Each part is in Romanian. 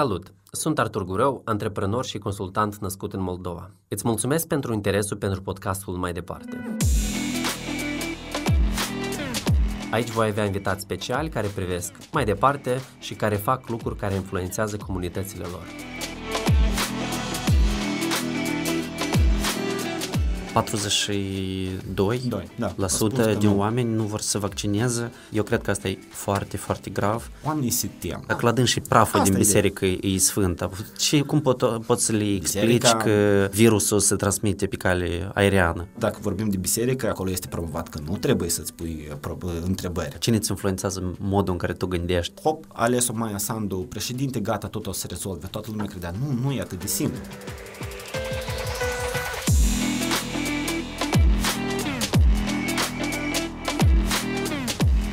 Salut! Sunt Artur Gureu, antreprenor și consultant născut în Moldova. Îți mulțumesc pentru interesul pentru podcastul mai departe. Aici voi avea invitați speciali care privesc mai departe și care fac lucruri care influențează comunitățile lor. 42 Doi, da, la sută din oameni nu vor să vaccineze. Eu cred că asta e foarte, foarte grav. Oamenii se tem. Dacă la și praful asta din biserică e, e sfântă, ce, cum pot, pot să le explici biserica... că virusul se transmite pe cale aeriană? Dacă vorbim de biserică, acolo este promovat că nu trebuie să-ți pui uh, uh, întrebări. Cine îți influențează modul în care tu gândești? Hop, ales-o Maia Sandu, președinte, gata, tot o să rezolve. Toată lumea credea, nu, nu e atât de simplu.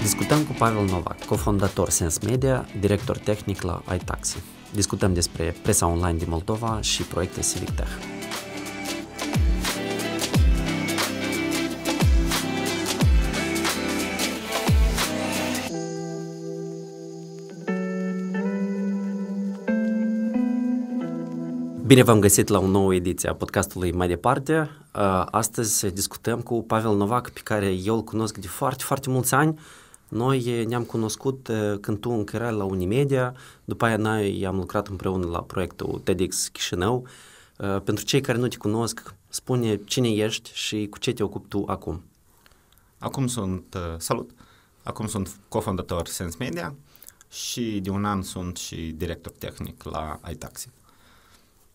Discutăm cu Pavel Novak, cofondator Sens Media, director tehnic la iTaxi. Discutăm despre presa online din Moldova și proiecte Civic Tech. Bine v-am găsit la o nouă ediție a podcastului Mai Departe. Uh, astăzi discutăm cu Pavel Novak, pe care eu îl cunosc de foarte, foarte mulți ani noi ne-am cunoscut eh, când tu încă erai la Unimedia, după aia noi am lucrat împreună la proiectul TEDx Chișinău. Eh, pentru cei care nu te cunosc, spune cine ești și cu ce te ocupi tu acum. Acum sunt, eh, salut, acum sunt cofondator Sense Media și de un an sunt și director tehnic la iTaxi.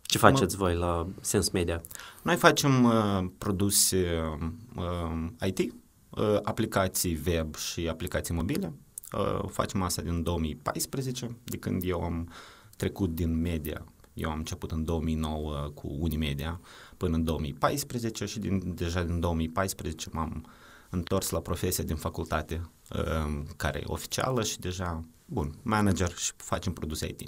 Ce faceți voi la Sense Media? Noi facem uh, produse uh, IT, Ă, aplicații web și aplicații mobile. Ă, facem asta din 2014, de când eu am trecut din media. Eu am început în 2009 cu Unimedia până în 2014 și din, deja din 2014 m-am întors la profesia din facultate ă, care e oficială și deja, bun, manager și facem produse IT.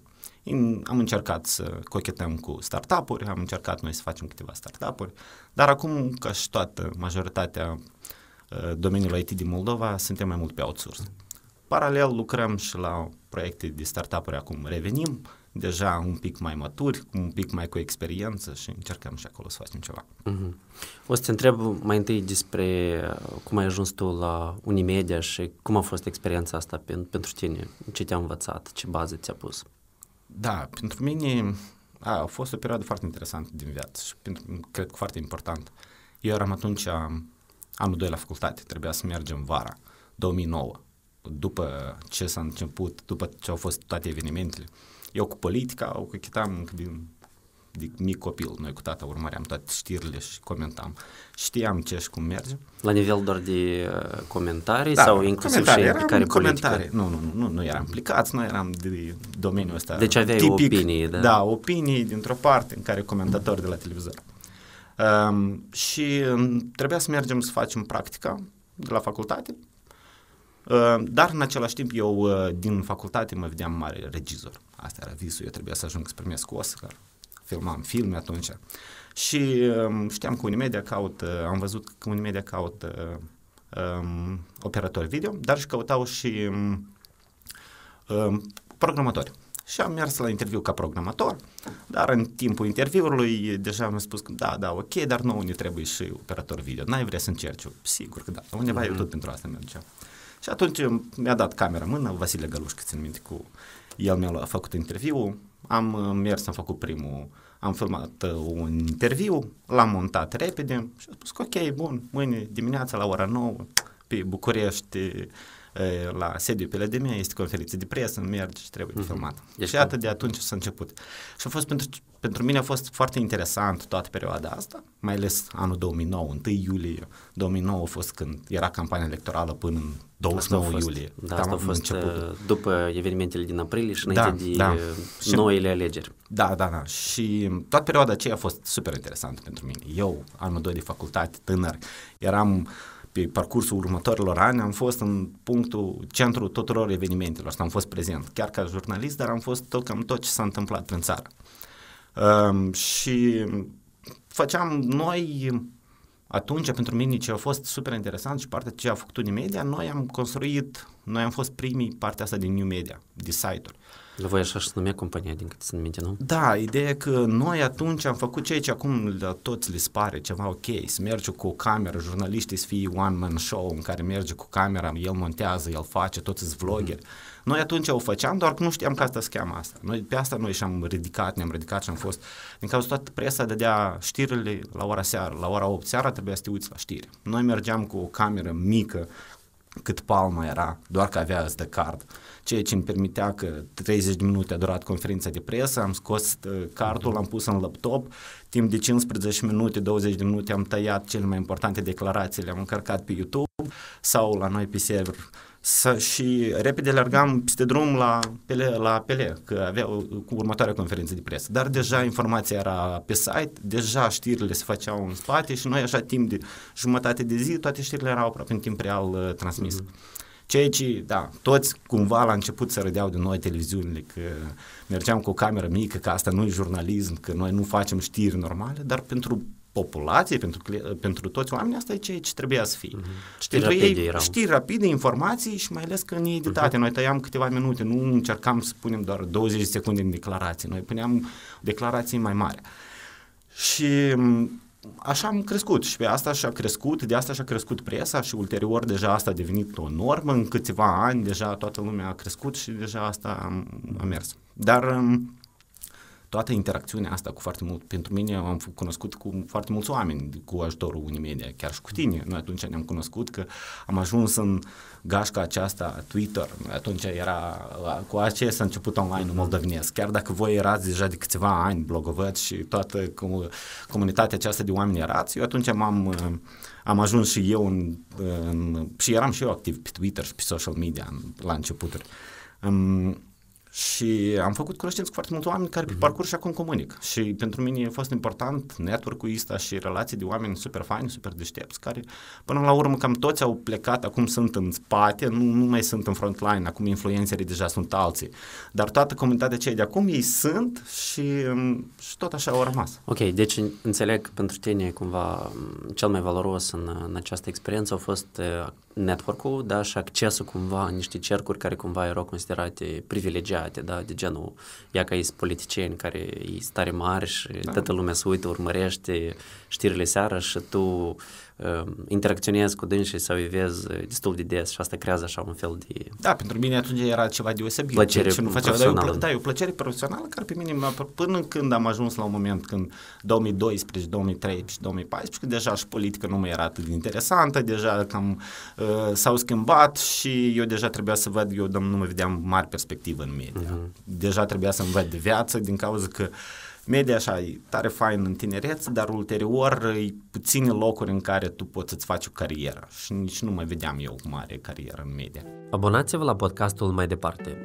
Am încercat să cochetăm cu startup-uri, am încercat noi să facem câteva startup-uri, dar acum, ca și toată majoritatea uh, domeniul IT din Moldova, suntem mai mult pe outsource. Paralel lucrăm și la proiecte de startup-uri acum. Revenim deja un pic mai maturi, un pic mai cu experiență și încercăm și acolo să facem ceva. Mm-hmm. O să te întreb mai întâi despre uh, cum ai ajuns tu la Unimedia și cum a fost experiența asta pentru tine, ce te-a învățat, ce bază ți-a pus. Da, pentru mine a, a fost o perioadă foarte interesantă din viață și pentru, cred că foarte important. Eu eram atunci anul 2 la facultate, trebuia să mergem vara, 2009, după ce s-a început, după ce au fost toate evenimentele. Eu cu politica, eu cu chitam încă din de mic copil, noi cu tata urmăream toate știrile și comentam. Știam ce și cum merge. La nivel doar de uh, comentarii da, sau inclusiv comentarii, și implicare comentarii. Politică? Nu, nu, nu, nu eram implicați, nu eram de domeniul ăsta. Deci aveai tipic, opinii, da? Da, opinii dintr-o parte în care comentatori de la televizor. Um, și mm, trebuia să mergem să facem practica de la facultate, ehm, dar în același timp eu eh, din facultate mă vedeam mare regizor. Asta era visul, eu trebuia să ajung să primesc Oscar, filmam filme atunci. Și ehm, știam că Unimedia caut, eh, am văzut că Unimedia caut um, operatori video, dar și căutau și um, programatori și am mers la interviu ca programator, dar în timpul interviului deja am spus că da, da, ok, dar nouă ne trebuie și operator video. N-ai vrea să încerci? Eu, sigur că da, undeva mm-hmm. eu tot pentru asta mergeam. Și atunci mi-a dat camera în mână, Vasile Galușcă, țin minte, cu el mi-a făcut interviu, am uh, mers, am făcut primul, am filmat uh, un interviu, l-am montat repede și am spus că ok, bun, mâine dimineața la ora 9 pe București la sediu pe LDM, este conferință de presă, nu merge și trebuie uh-huh. filmat. Deci, și atât de atunci s-a început. Și a fost pentru, pentru mine a fost foarte interesant toată perioada asta, mai ales anul 2009, 1 iulie 2009 a fost când era campania electorală până în 29 fost, iulie. Da, asta a fost început. Uh, după evenimentele din aprilie și înainte da, de da. Uh, noile alegeri. Da, da, da. Și toată perioada aceea a fost super interesantă pentru mine. Eu, anul 2 de facultate, tânăr, eram uh, pe parcursul următorilor ani am fost în punctul, centru tuturor evenimentelor și am fost prezent, chiar ca jurnalist, dar am fost tot cam tot ce s-a întâmplat prin țară. Um, și făceam noi atunci, pentru mine ce a fost super interesant și partea ce a făcut Unimedia, noi am construit, noi am fost primii partea asta din New Media, de site-uri. Uh, voi așa și numea compania, din câte sunt minte, nu? Da, ideea că noi atunci am făcut ceea ce acum la toți le spare ceva ok, să mergi cu o cameră, jurnaliștii să fie one-man show în care merge cu camera, el montează, el face, toți sunt vloggeri. Mm-hmm. Noi atunci o făceam, doar că nu știam că asta se cheamă asta. Noi, pe asta noi și-am ridicat, ne-am ridicat și am fost, din cauza toată presa dădea știrile la ora seară, la ora 8 seara trebuia să te uiți la știri. Noi mergeam cu o cameră mică, cât palma era, doar că avea de card ceea ce îmi permitea că 30 de minute a durat conferința de presă, am scos uh, cartul, l-am pus în laptop, timp de 15 minute, 20 de minute am tăiat cele mai importante declarații, le-am încărcat pe YouTube sau la noi pe server să, și repede largam peste drum la Pele, la Pele că avea cu următoarea conferință de presă. Dar deja informația era pe site, deja știrile se făceau în spate și noi așa timp de jumătate de zi toate știrile erau aproape în timp real uh, transmise. Uh-huh. Ceea ce, da, toți cumva la început se rădeau de noi televiziunile, că mergeam cu o cameră mică, că asta nu e jurnalism, că noi nu facem știri normale, dar pentru populație, pentru, pentru toți oamenii, asta e ceea ce trebuia să fie. Mm-hmm. Știri rapide ei, erau. Știri rapide, informații și mai ales că în editate. Mm-hmm. Noi tăiam câteva minute, nu încercam să punem doar 20 secunde în declarații, noi puneam declarații mai mari. Și așa am crescut și pe asta și-a crescut, de asta și-a crescut presa și ulterior deja asta a devenit o normă, în câțiva ani deja toată lumea a crescut și deja asta a, a mers. Dar um, toată interacțiunea asta cu foarte mult, pentru mine am cunoscut cu foarte mulți oameni cu ajutorul Unimedia, chiar și cu tine. Noi atunci ne-am cunoscut că am ajuns în gașca aceasta Twitter, atunci era, cu aceea s-a început online moldovenesc, chiar dacă voi erați deja de câțiva ani blogovăți și toată comunitatea aceasta de oameni erați, eu atunci m-am am ajuns și eu în, în, și eram și eu activ pe Twitter și pe social media la începuturi. Um, și am făcut cunoștință cu foarte mulți oameni care pe mhm. parcurs și acum comunic. Și pentru mine a fost important network-ul ăsta și relații de oameni super faini, super deștepți, care până la urmă cam toți au plecat, acum sunt în spate, nu, nu mai sunt în frontline, acum influențerii deja sunt alții. Dar toată comunitatea cei de acum, ei sunt și, mm, și tot așa au rămas. Ok, deci înțeleg pentru tine cumva mm, cel mai valoros în, în această experiență a fost eh, network-ul, da, și accesul cumva în niște cercuri care cumva erau considerate privilegiate, da, de genul, ia ca ești politicieni care e stare mari și da. toată lumea se uită, urmărește știrile seara și tu Ehm, interacționez cu dânsii sau să vezi destul de des și asta creează așa un fel de... Da, pentru mine atunci era ceva deosebit. Plăcere și deci, nu făceam, dar da, e o plăcere profesională care pe mine, până când am ajuns la un moment când 2012, 2013, 2014, când deja și politică nu mai era atât de interesantă, deja cam uh, s-au schimbat și eu deja trebuia să văd, eu nu mă vedeam mari perspectivă în media. Uh-huh. Deja trebuia să-mi văd viață din cauza că uh, media așa e tare fain în tinerețe, dar ulterior e puține locuri în care tu poți să-ți faci o carieră și nici nu mai vedeam eu o mare carieră în media. Abonați-vă la podcastul mai departe.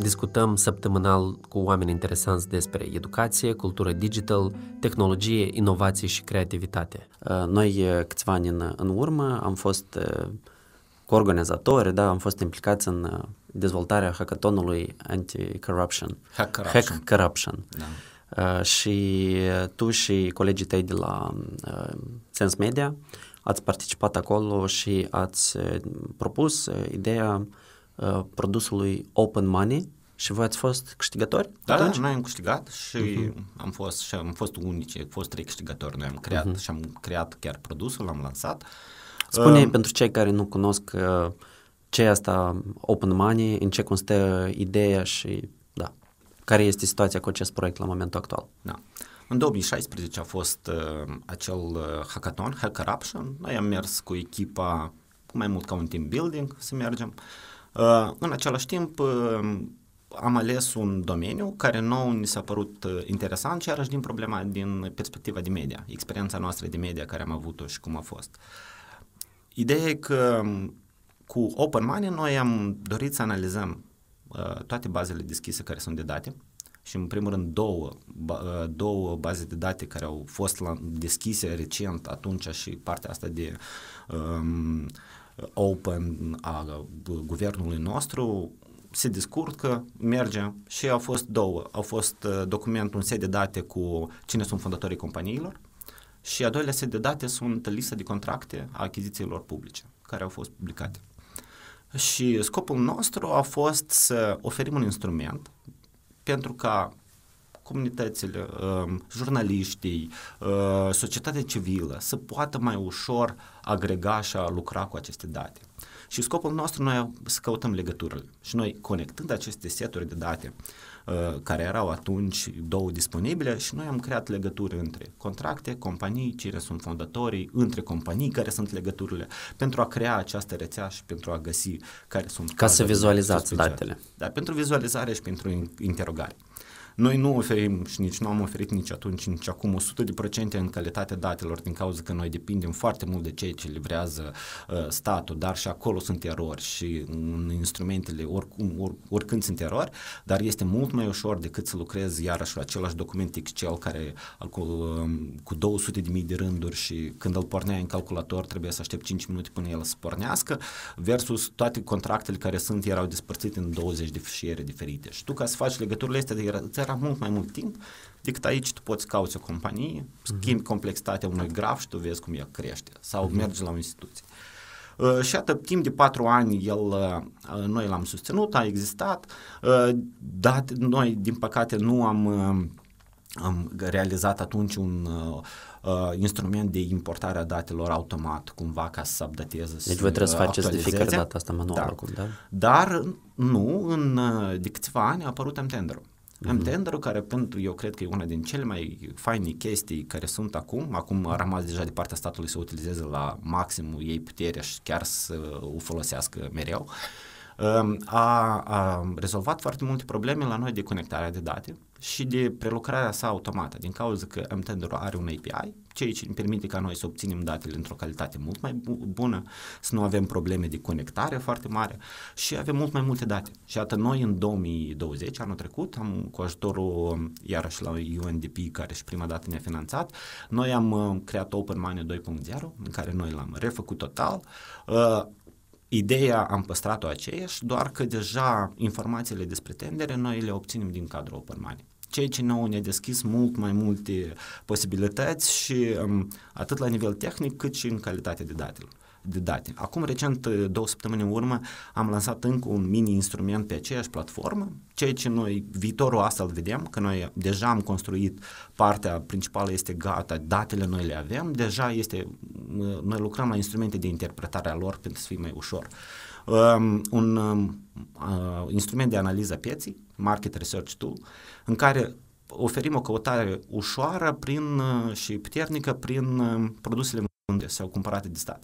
Discutăm săptămânal cu oameni interesanți despre educație, cultură digital, tehnologie, inovații și creativitate. Noi eh, câțiva ani în, urmă am fost eh, coorganizatori, da, am fost implicați în uh, dezvoltarea hackathonului anti-corruption. Hack corruption. Da. Uh, și uh, tu și colegii tăi de la uh, Sense Media ați participat acolo și ați uh, propus uh, ideea uh, produsului Open Money și voi ați fost câștigători? Da, Da, noi am câștigat și uh-huh. am fost și am fost unici, am fost trei câștigători. Noi am creat uh-huh. și am creat chiar produsul, l-am lansat. Uh, Spune uh, pentru cei care nu cunosc uh, ce e asta open money, în ce constă ideea și da, care este situația cu acest proiect la momentul actual. Da. În 2016 a fost uh, acel uh, hackathon, Hacker Option. Noi am mers cu echipa cu mai mult ca un team building să mergem. Uh, în același timp uh, am ales un domeniu care nou ni s-a părut uh, interesant și iarăși din problema din perspectiva de media, experiența noastră de media care am avut-o și cum a fost. Uh, Ideea e că cu Open Money noi am dorit să analizăm uh, toate bazele deschise care sunt de date și în primul rând două, ba, uh, două baze de date care au fost la, deschise recent atunci și partea asta de um, open a guvernului nostru se descurcă, merge și au fost două. Au fost uh, document, un set de date cu cine sunt fondatorii companiilor și a doilea set de date sunt lista de contracte a achizițiilor publice care au fost publicate. Și scopul nostru a fost să oferim un instrument pentru ca comunitățile, um, jurnaliștii, uh, societatea civilă să poată mai ușor agrega și a lucra cu aceste date. Și scopul nostru noi să căutăm legăturile. Și noi, conectând aceste seturi de date, Uh, care erau atunci două disponibile și noi am creat legături între contracte, companii, cine sunt fondatorii, între companii care sunt legăturile, pentru a crea această rețea și pentru a găsi care sunt. Ca să vizualizați datele. Da, pentru vizualizare și pentru interogare. Noi nu oferim și nici nu am oferit nici atunci, nici acum 100% în calitatea datelor din cauza că noi depindem foarte mult de ceea ce livrează uh, statul, dar și acolo sunt erori și în instrumentele oricum, or, oricând sunt erori, dar este mult mai ușor decât să lucrezi iarăși la același document Excel care um, cu, cu 200 de mii de rânduri și când îl porneai în calculator trebuie să aștept 5 minute până el să pornească versus toate contractele care sunt erau despărțite în 20 de fișiere diferite. Și tu ca să faci legăturile astea, era mult mai mult timp decât aici tu poți cauți o companie, mhm. schimbi complexitatea unui graf și tu vezi cum ea crește sau mm-hmm. mergi la o instituție. Uh, și atât timp de patru ani el, uh, noi l-am susținut, a existat, uh, dar noi din păcate nu am, uh, am realizat atunci un uh, uh, instrument de importare a datelor automat cumva ca să se updateze. Deci voi trebuie să faceți de fiecare dată asta manual da. acum, da? Dar nu, în, de câțiva ani a apărut Amtender-ul mm hmm Am tenderul care pentru eu cred că e una din cele mai faine chestii care sunt acum, acum a rămas deja de partea statului să utilizeze la maximul ei putere și chiar să o folosească mereu, uh, Ehm, a, a rezolvat foarte multe probleme la noi de conectarea de date și de prelucrarea sa automată, din cauza că mtender are un API, ceea ce ne permite ca noi să obținem datele într-o calitate mult mai bună, să nu avem probleme de conectare foarte mare și avem mult mai multe date. Și atât noi în 2020, anul trecut, am cu ajutorul iarăși la UNDP, care și prima dată ne-a finanțat, noi am creat Open Money 2.0, în care noi l-am refăcut total, ehm, Ideea am păstrat-o aceeași, doar că deja informațiile despre tendere noi le obținem din cadrul Open Money ceea ce nou ne-a deschis mult mai multe posibilități și um, atât la nivel tehnic cât și în calitate de datelor de date. Acum, recent, două săptămâni în urmă, am lansat încă un mini-instrument pe aceeași platformă, ceea ce noi, viitorul asta îl vedem, că noi deja am construit partea principală este gata, datele noi le avem, deja este, noi lucrăm la instrumente de interpretare a lor pentru să fie mai ușor. Um, un um, uh, instrument de analiză pieții, Market Research Tool, în care oferim o căutare ușoară prin, uh, și puternică prin um, produsele vândute sau cumpărate de stat.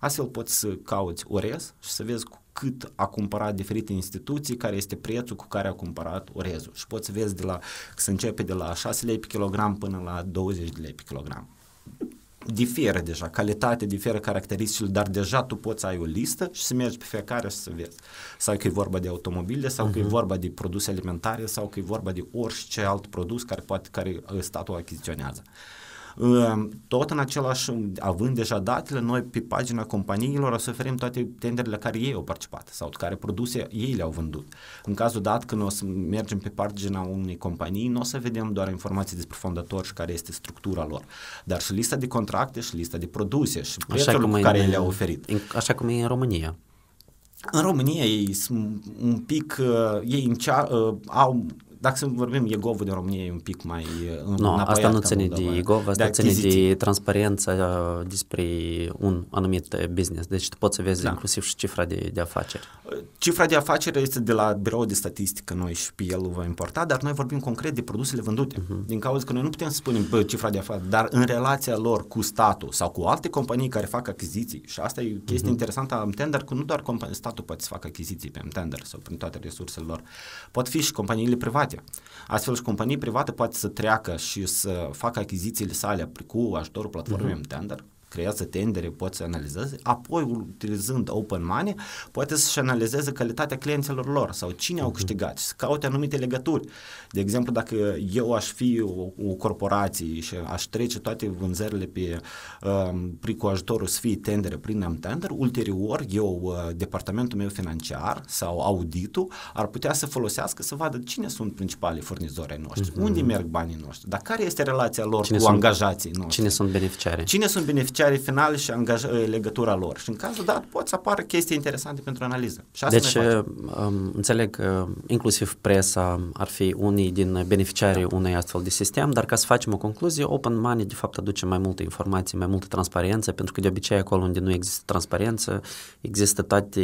Astfel poți să cauți orez și să vezi cu cât a cumpărat diferite instituții, care este prețul cu care a cumpărat orezul. Și poți să vezi de la, să începe de la 6 lei pe kilogram până la 20 de lei pe kilogram. Diferă deja, calitate diferă caracteristicile, dar deja tu poți să ai o listă și să mergi pe fiecare și să vezi. Sau că e vorba de automobile, sau uh-huh. că e mhm. vorba de produse alimentare, sau că e vorba de orice alt produs care, poate, care statul achiziționează. Uh, tot în același, având deja datele, noi pe pagina companiilor o să oferim toate tenderile care ei au participat sau care produse ei le-au vândut. În cazul dat, când o să mergem pe pagina unei companii, nu o să vedem doar informații despre fondator și care este structura lor, dar și lista de contracte și lista de produse și prețul pe care le-au oferit. Așa cum e în România. În România ei sunt un pic, uh, ei încea, uh, au dacă să vorbim, egovul de România e un pic mai uh, Nu, no, asta nu ține de egov, asta de ține de transparența uh, despre un anumit business. Deci tu poți să vezi da. inclusiv și cifra de, de afaceri. Uh, cifra de afaceri este de la birou de statistică, noi și pe el va importa, dar noi vorbim concret de produsele vândute. Uh-huh. Din cauza că noi nu putem să spunem bă, cifra de afaceri, dar în relația lor cu statul sau cu alte companii care fac achiziții, și asta e o chestie uh-huh. interesantă am tender, că nu doar statul poate să facă achiziții pe tender, sau prin toate resursele lor, pot fi și companiile private private. Astfel și companii private poate să treacă și să facă achizițiile sale cu ajutorul platformei uh-huh. Tender, creează tendere, poate să analizeze, apoi utilizând open money, poate să-și analizeze calitatea clienților lor sau cine au mhm. câștigat și să caute anumite legături. De exemplu, dacă eu aș fi o, o corporație și aș trece toate vânzările pe, um, prin cu ajutorul fie tendere prin am tender, ulterior eu, uh, departamentul meu financiar sau auditul ar putea să folosească să vadă cine sunt principalii furnizori ai noștri, mm-hmm. unde merg banii noștri, dar care este relația lor cine cu sunt, angajații noștri. Cine sunt beneficiari. Cine sunt beneficiari beneficiarii finali și angaj- legătura lor. Și în cazul dat pot să apară chestii interesante pentru analiză. Și asta deci, uh, um, înțeleg că inclusiv presa ar fi unii din beneficiarii da. unei astfel de sistem, dar ca să facem o concluzie, Open Money de fapt aduce mai multe informații, mai multă transparență, pentru că de obicei acolo unde nu există transparență, există toate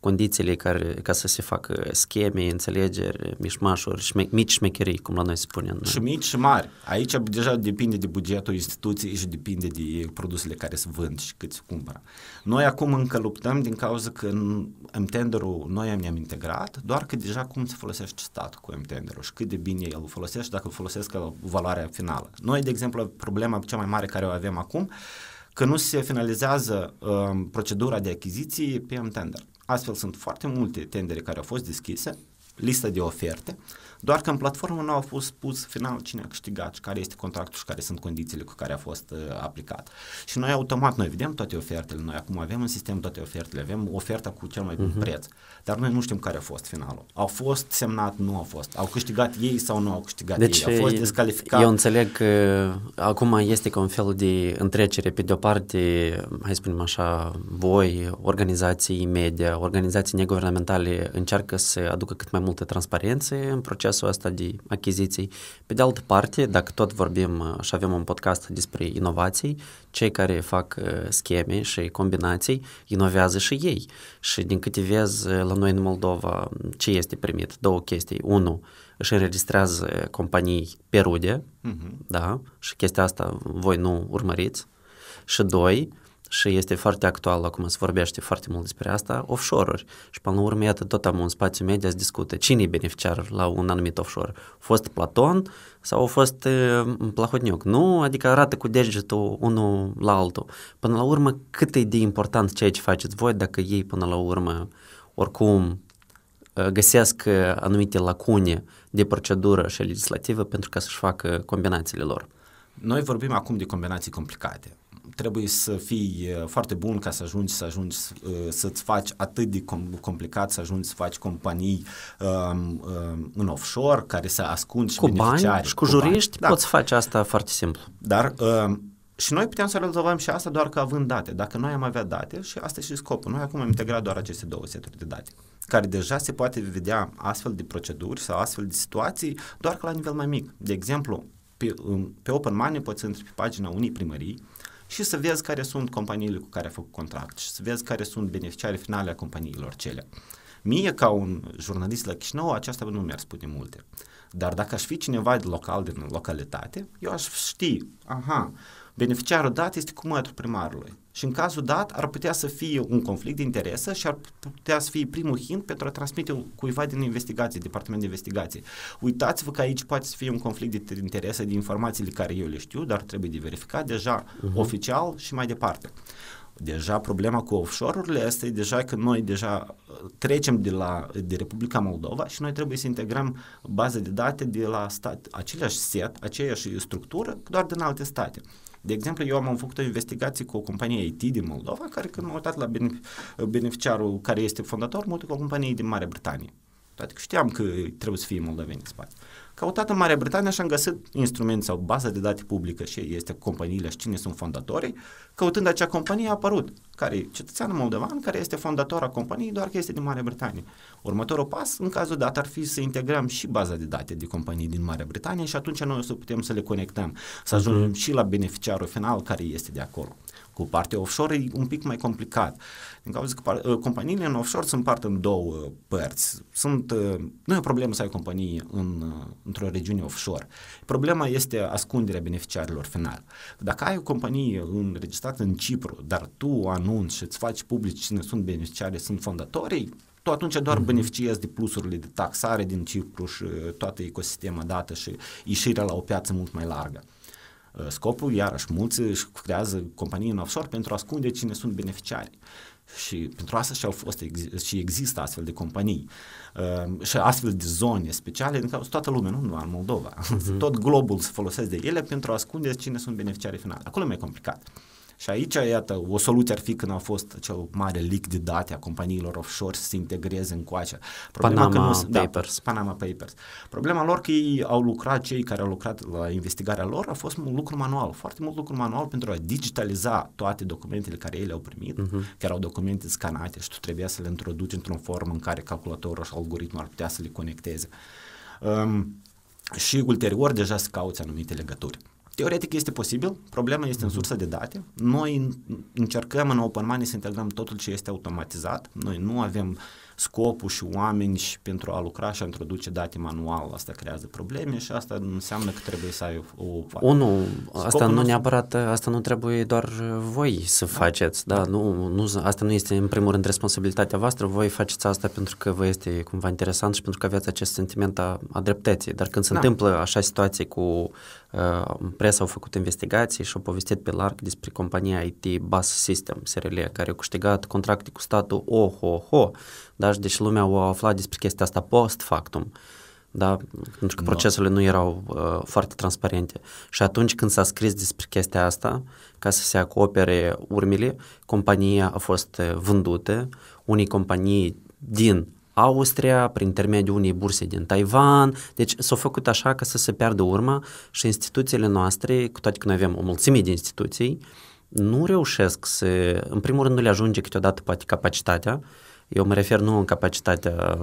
condițiile care, ca să se facă scheme, înțelegeri, mișmașuri, șme, mici șmecherii, cum la noi se spune. Și mici și mari. Aici deja depinde de bugetul instituției și depinde de produsele care se vând și cât se cumpără. Noi acum încă luptăm din cauza că în, în tenderul noi ne-am integrat, doar că deja cum se folosește statul cu M-tenderul și cât de bine el îl folosește dacă îl folosesc la valoarea finală. Noi, de exemplu, problema cea mai mare care o avem acum, că nu se finalizează um, procedura de achiziție pe M-tender. Astfel sunt foarte multe tendere care au fost deschise, listă de oferte, doar că în platformă nu au fost pus final cine a câștigat și care este contractul și care sunt condițiile cu care a fost uh, aplicat. Și noi automat, noi vedem toate ofertele, noi acum avem în sistem toate ofertele, avem oferta cu cel mai bun uh-huh. preț, dar noi nu știm care a fost finalul. Au fost semnat, nu au fost, au câștigat ei sau nu au câștigat deci, ei, au fost descalificat. Eu înțeleg că acum este ca un fel de întrecere pe de-o parte, hai spunem așa, voi, organizații media, organizații neguvernamentale încearcă să aducă cât mai mult multă transparență în procesul ăsta de achiziții. Pe de altă parte, dacă tot vorbim uh, și avem un podcast despre inovații, cei care fac uh, scheme și combinații inovează și ei. Și din câte vezi uh, la noi în Moldova, ce este primit? Două chestii. Unu, își înregistrează companii pe rude, uh-huh. da? Și chestia asta voi nu urmăriți. Și doi, uh, și este foarte actual acum, se vorbește foarte mult despre asta, offshore-uri. Și până la urmă, iată, tot am un spațiu media se discută cine e beneficiar la un anumit offshore. A fost Platon sau a fost e, Plahotniuc? Nu, adică arată cu degetul unul la altul. Până la urmă, cât e de important ceea ce faceți voi dacă ei până la urmă oricum găsesc anumite lacune de procedură și legislativă pentru ca să-și facă combinațiile lor. Noi vorbim acum de combinații complicate trebuie să fii foarte bun ca să ajungi să ajungi să-ți faci atât de complicat să ajungi să faci companii um, um, în offshore care să ascunzi cu bani și cu, cu juriști bani. Da. poți da. face asta foarte simplu. Dar um, și noi puteam să rezolvăm și asta doar că având date. Dacă noi am avea date, și asta e și scopul, noi acum am integrat doar aceste două seturi de date, care deja se poate vedea astfel de proceduri sau astfel de situații, doar că la nivel mai mic. De exemplu, pe, um, pe Open Money poți să intri pe pagina unei primării, și să vezi care sunt companiile cu care a făcut contract și să vezi care sunt beneficiarii finale a companiilor cele. Mie, ca un jurnalist la Chișinău, aceasta nu mi-ar spune multe. Dar dacă aș fi cineva de local din localitate, eu aș ști, aha, Beneficiarul dat este mătru primarului. Și în cazul dat ar putea să fie un conflict de interese și ar putea să fie primul hint pentru a transmite cuiva din investigație, departament de investigație. Uitați-vă că aici poate să fie un conflict de interese de informațiile care eu le știu, dar trebuie de verificat deja uh-huh. oficial și mai departe. Deja problema cu offshore-urile este deja că noi deja uh, trecem de la de Republica Moldova și noi trebuie să integrăm baze de date de la stat, aceleași set, aceeași structură, doar din alte state. De exemplu, eu am făcut o investigație cu o companie IT din Moldova, care când m-am uitat la beneficiarul care este fondator, multe uit cu o companie din Marea Britanie. Adică știam că trebuie să fie moldoveni în spate. Căutat în Marea Britanie și am găsit instrumente sau bază de date publică și este companiile și cine sunt fondatorii. Căutând acea companie a apărut care e cetățeanul moldovan, care este fondator a companiei, doar că este din Marea Britanie. Următorul pas, în cazul dat, ar fi să integrăm și baza de date de companii din Marea Britanie și atunci noi o să putem să le conectăm, să ajungem mhm. și la beneficiarul final care este de acolo. Cu partea offshore e un pic mai complicat, din cauza că uh, companiile în offshore sunt parte în două părți. Sunt, uh, nu e o problemă să ai companii în, uh, într-o regiune offshore. Problema este ascunderea beneficiarilor final. Dacă ai o companie înregistrată în Cipru, dar tu anunți și îți faci public cine sunt beneficiarii, sunt fondatorii, tu atunci doar mm-hmm. beneficiezi de plusurile de taxare din Cipru și toată ecosistema dată și ieșirea la o piață mult mai largă. Uh, Scopul, iarăși, mulți își creează companii în offshore pentru a ascunde cine sunt beneficiarii. Și pentru asta și au fost ex- și există astfel de companii uh, și astfel de zone speciale în care toată lumea, nu doar Moldova, uh-huh. tot globul se folosește de ele pentru a ascunde cine sunt beneficiarii finali. Acolo e mai complicat. Uh, și aici, iată, o soluție ar fi când a fost cel mare leak de date a companiilor offshore să se integreze în coace. Problema Panama că nu, da, Papers. Da, Panama Papers. Problema lor că ei au lucrat, cei care au lucrat la investigarea lor, a fost un lucru manual, foarte mult lucru manual pentru a digitaliza toate documentele care ei le-au primit, uh-huh. Mhm. care au documente scanate și tu trebuia să le introduci într-un formă în care calculatorul și algoritmul ar putea să le conecteze. Um, și ulterior deja se cauți anumite legături. Teoretic este posibil, problema este în sursa de date. Noi încercăm în Open Money să integrăm totul ce este automatizat. Noi nu avem scopul și oameni și pentru a lucra și a introduce date manual. Asta creează probleme și asta înseamnă că trebuie să ai o... o, nu, asta nu neapărat, asta nu trebuie doar voi să da. faceți, da? da, nu, nu, asta nu este în primul rând responsabilitatea voastră, voi faceți asta pentru că vă este cumva interesant și pentru că aveți acest sentiment a, a dreptății, dar când se da. întâmplă așa situații cu în presă au făcut investigații și au povestit pe larg despre compania IT Bus System, SRL, care a câștigat contracte cu statul OHO, dar deci lumea l-a aflat despre chestia asta post factum. Da? Pentru că no. procesele nu erau uh, foarte transparente. Și atunci când s-a scris despre chestia asta, ca să se acopere urmile, compania a fost vândută unei companii din Austria, prin intermediul unei burse din Taiwan. Deci s-a făcut așa ca să se piardă urma și instituțiile noastre, cu toate că noi avem o mulțime de instituții, nu reușesc să, în primul rând, nu le ajunge câteodată poate capacitatea. Eu mă refer nu în capacitatea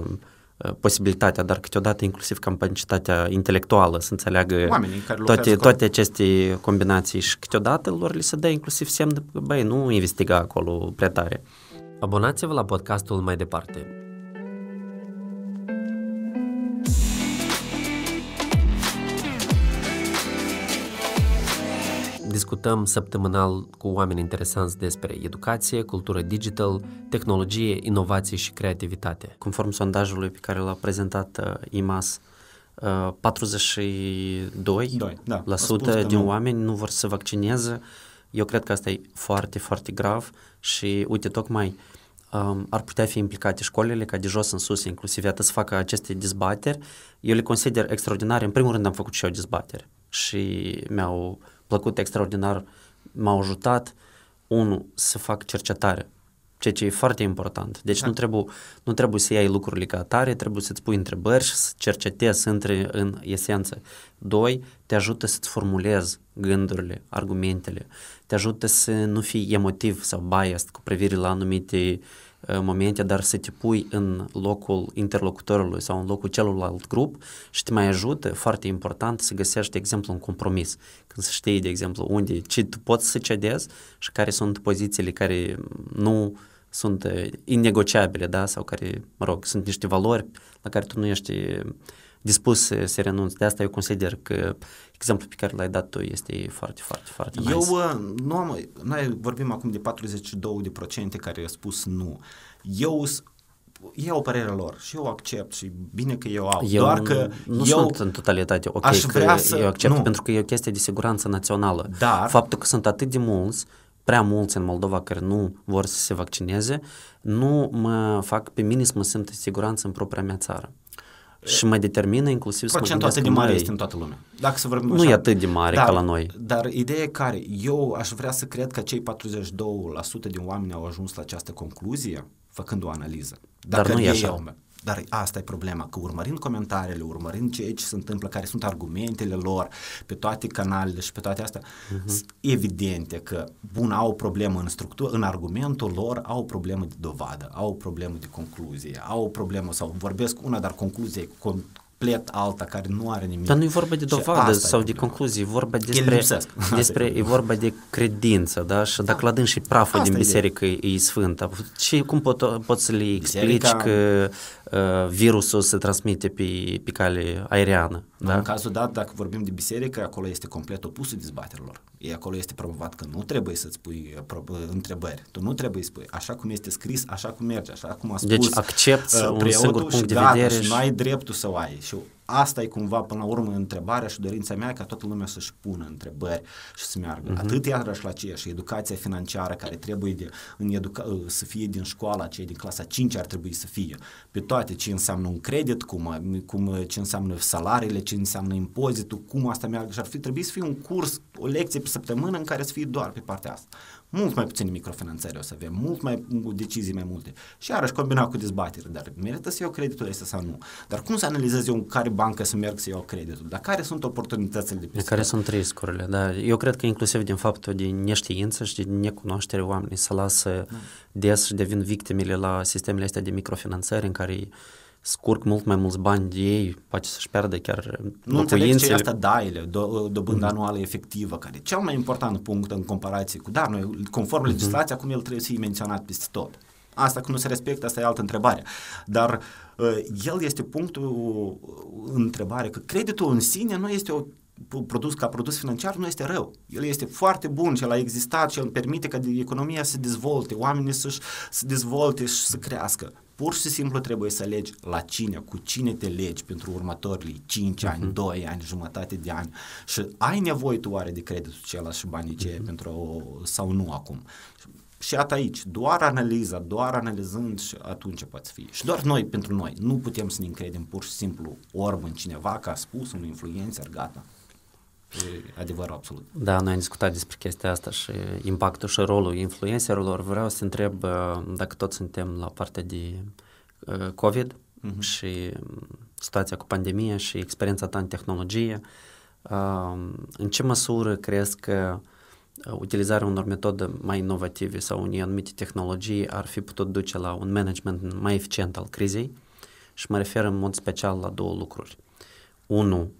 uh, posibilitatea, dar câteodată inclusiv capacitatea intelectuală să înțeleagă care toate, toate aceste combinații și câteodată lor li se dă inclusiv semn de, băi, nu investiga acolo prea tare. Abonați-vă la podcastul mai departe. Discutăm săptămânal cu oameni interesanți despre educație, cultură digital, tehnologie, inovație și creativitate. Conform sondajului pe care l-a prezentat uh, IMAS, 42% uh, Doi, da, la sută din nu. oameni nu vor să vaccineze. Eu cred că asta e foarte, foarte grav și uite, tocmai um, ar putea fi implicate școlile ca de jos în sus, inclusiv iată să facă aceste dezbateri. Eu le consider extraordinare. În primul rând am făcut și eu dezbateri și mi-au uh, plăcut extraordinar, m-a ajutat, unul, să fac cercetare, ceea ce e foarte important. Deci da. nu, trebuie, nu trebuie să iei lucrurile ca atare, trebuie să-ți pui întrebări și să cercetezi să intri în esență. Doi, te ajută să-ți formulezi gândurile, argumentele, te ajută să nu fii emotiv sau biased cu privire la anumite uh, Uh, momente, dar să te pui în locul interlocutorului sau în locul celuilalt grup și te mai ajută, foarte important, să găsești, de exemplu, un compromis. Când să știi, de exemplu, unde, ce tu poți să cedezi și care sunt pozițiile care nu sunt uh, innegociabile, da, sau care, mă rog, sunt niște valori la care tu nu ești dispus să renunț. De asta eu consider că exemplul pe care l-ai dat tu este foarte, foarte, foarte nice. Eu uh, nu am, noi vorbim acum de 42% care au spus nu. Eu ei au părerea lor și eu accept și bine că eu au, eu doar că nu eu sunt în totalitate ok aș vrea că să, eu accept nu. pentru că e o chestie de siguranță națională. Dar, Faptul că sunt atât de mulți, prea mulți în Moldova care nu vor să se vaccineze, nu mă fac pe mine să mă simt în siguranță în propria mea țară. Și mă determină inclusiv procentul să mă de mare este în toată lumea. Dacă să vorbim nu așa, e atât de mare dar, ca la noi. Dar ideea care, eu aș vrea să cred că cei 42% din oameni au ajuns la această concluzie făcând o analiză. Dacă dar nu e așa. Oameni. Dar asta e problema, că urmărind comentariile, urmărind ceea ce se întâmplă, care sunt argumentele lor pe toate canalele și pe toate astea, uh-huh. evidente că, bun, au o problemă în structură, în argumentul lor au o problemă de dovadă, au o problemă de concluzie, au o problemă sau vorbesc una, dar concluzia e con- complet alta care nu are nimic. Dar nu e vorba de dovadă sau de concluzii, e vorba despre, despre e vorba de credință, da? Și dacă da. la și praful asta din biserică e, e sfânt, ce, cum pot, pot să le explici biserica... că virusul se transmite pe, pe cale aeriană. Da? În cazul dat, dacă vorbim de biserică, acolo este complet opusul dezbaterilor. E acolo este promovat că nu trebuie să-ți pui uh, uh, întrebări. Tu nu trebuie să pui așa cum este scris, așa cum merge, așa cum a deci spus Deci accept uh, un singur punct și de vedere. și nu ai dreptul să o ai. Și asta e cumva până la urmă întrebarea și dorința mea ca toată lumea să-și pună întrebări și să meargă. Uh-huh. Atât iarăși la aceea și educația financiară care trebuie de, în educa- uh, să fie din școala cei din clasa 5 ar trebui să fie. Pe toate ce înseamnă un credit, cum, uh, cum uh, ce înseamnă salariile, ce înseamnă impozitul, cum asta meargă și ar fi, trebuit să fie un curs o lecție pe săptămână în care să fie doar pe partea asta. Mult mai puțin microfinanțări o să avem, mult mai decizii mai multe. Și iarăși combina cu dezbatere, dar merită să iau creditul ăsta sau nu. Dar cum să analizez eu în care bancă să merg să iau creditul? Dar care sunt oportunitățile de pe Care sunt riscurile, da. Eu cred că inclusiv din faptul de neștiință și de necunoaștere oamenii să lasă da. des și devin victimele la sistemele astea de microfinanțări în care scurg mult mai mulți bani de ei, poate să-și pierde chiar Nu înțeleg ce asta daile, do, dobândă mm anuală efectivă, care e cel mai important punct în comparație cu, da, noi, conform mm legislației, acum el trebuie să fie menționat peste tot. Asta când nu se respectă, asta e altă întrebare. Dar uh, el este punctul uh, întrebare că creditul în sine nu este o produs ca produs financiar nu este rău. El este foarte bun și el a existat și el permite ca economia să dezvolte, oamenii să-și să dezvolte și să crească pur și simplu trebuie să alegi la cine, cu cine te legi pentru următorii 5 uh-huh. ani, 2 mhm. ani, jumătate de ani și ai nevoie tu oare de creditul celălalt și banii uh-huh. pentru sau nu acum. Și atât aici, doar analiza, doar analizând și atunci poți fi. Și doar noi, pentru noi, nu putem să ne încredem pur și simplu orb în cineva că a spus un influencer, gata, E absolut. Da, noi am discutat despre chestia asta și impactul și rolul influencerilor. Vreau să întreb uh, dacă tot suntem la partea de uh, COVID uh-huh. și mm, situația cu pandemie și experiența ta în tehnologie. Uh, în ce măsură crezi că utilizarea unor metode mai inovative sau unei anumite tehnologii ar fi putut duce la un management mai eficient al crizei? Și mă refer în mod special la două lucruri. Unu,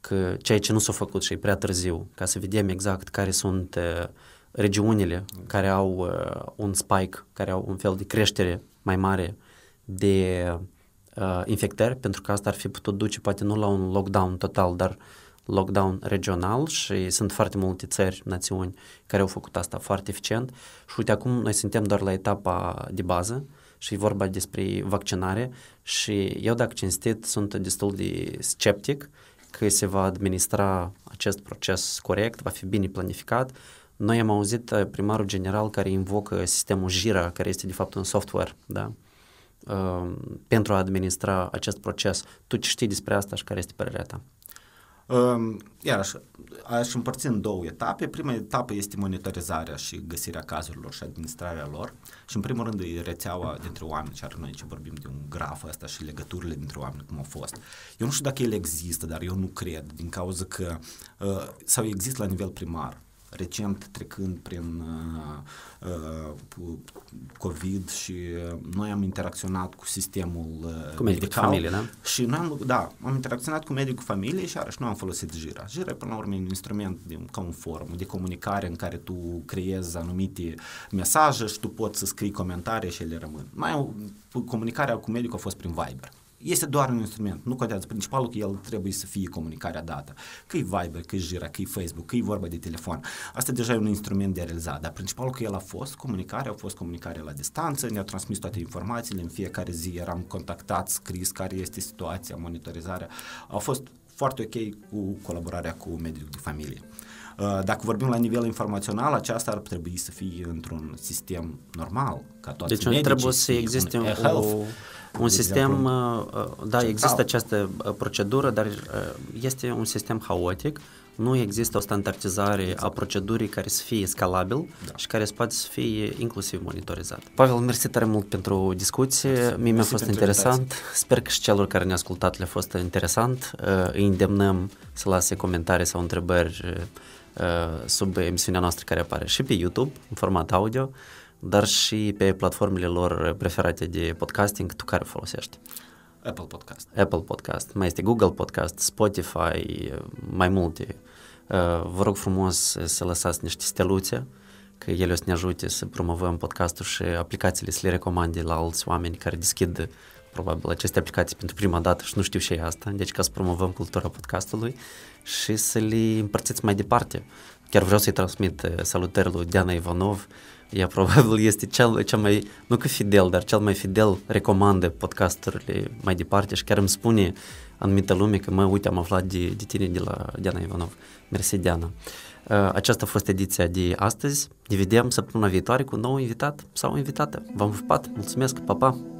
că ceea ce nu s-a făcut și e prea târziu, ca să vedem exact care sunt uh, regiunile care au uh, un spike, care au un fel de creștere mai mare de uh, infectări, pentru că asta ar fi putut duce poate nu la un lockdown total, dar lockdown regional și sunt foarte multe țări, națiuni care au făcut asta foarte eficient și uite acum noi suntem doar la etapa de bază și e vorba despre vaccinare și eu dacă cinstit sunt destul de sceptic uh, că se va administra acest proces corect, va fi bine planificat. Noi am auzit uh, primarul general care invocă sistemul Jira, care este de fapt un software, da? Uh, pentru a administra acest proces. Tu ce știi despre asta și care este părerea ta? Ehm, iarăși, aș împărți în două etape. Prima etapă este monitorizarea și găsirea cazurilor și administrarea lor și în primul rând e rețeaua dintre oameni, Chiar noi ce vorbim de un graf ăsta și legăturile dintre oameni cum au fost. Eu nu știu dacă ele există, dar eu nu cred, din cauza că uh, sau există la nivel primar, recent trecând prin uh, uh COVID și uh, noi am interacționat cu sistemul uh, cu medicul medical familie, da? și noi am, da, am interacționat cu medicul familiei și iarăși nu am folosit jira. Jira până la urmă e un instrument de, ca un forum de comunicare în care tu creezi anumite mesaje și tu poți să scrii comentarii și ele rămân. Mai comunicarea cu medicul a fost prin Viber este doar un instrument, nu contează. Principalul că el trebuie să fie comunicarea dată. Că e Viber, că e Jira, că e Facebook, că e vorba de telefon. Asta deja e un instrument de realizat, dar principalul că el a fost comunicare, a fost comunicare la distanță, ne-a transmis toate informațiile, în fiecare zi eram contactat, scris care este situația, monitorizarea. Au fost foarte ok cu colaborarea cu mediul de familie. Uh, dacă vorbim la nivel informațional, aceasta ar trebui să fie într-un sistem normal, ca toate Deci medicii, nu trebuie să existe un, o, un sistem, exemplu, uh, uh, da, central. există această procedură, dar este un sistem haotic nu există o standardizare exact. a procedurii care să fie scalabil da. și care să poate să fie inclusiv monitorizat. Pavel, mersi tare mult pentru discuție. Mersi. Mie mi-a fost interesant. Invitație. Sper că și celor care ne-au ascultat le-a fost interesant. Uh, îi îndemnăm să lase comentarii sau întrebări uh, uh, sub emisiunea noastră care apare și pe YouTube, în format audio, dar și pe platformele lor preferate de podcasting, tu care folosești. Apple Podcast. Apple Podcast. Mai este Google Podcast, Spotify, mai multe Vă rog frumos să lăsați niște steluțe, că ele o să ne ajute să promovăm podcastul și aplicațiile să le recomande la alți oameni care deschid probabil aceste aplicații pentru prima dată și nu știu ce e asta, deci ca să promovăm cultura podcastului și să le împărțiți mai departe. Chiar vreau să-i transmit salutări lui Diana Ivanov, ea probabil este cel, cel mai, nu că fidel, dar cel mai fidel recomandă podcasturile mai departe și chiar îmi spune anumită lume că, mă, uite, am aflat de, de tine de la Diana Ivanov. Mersi, Diana. Uh, aceasta a fost ediția de astăzi. Ne vedem săptămâna viitoare cu un nou invitat sau invitată. V-am pupat, mulțumesc, pa, pa!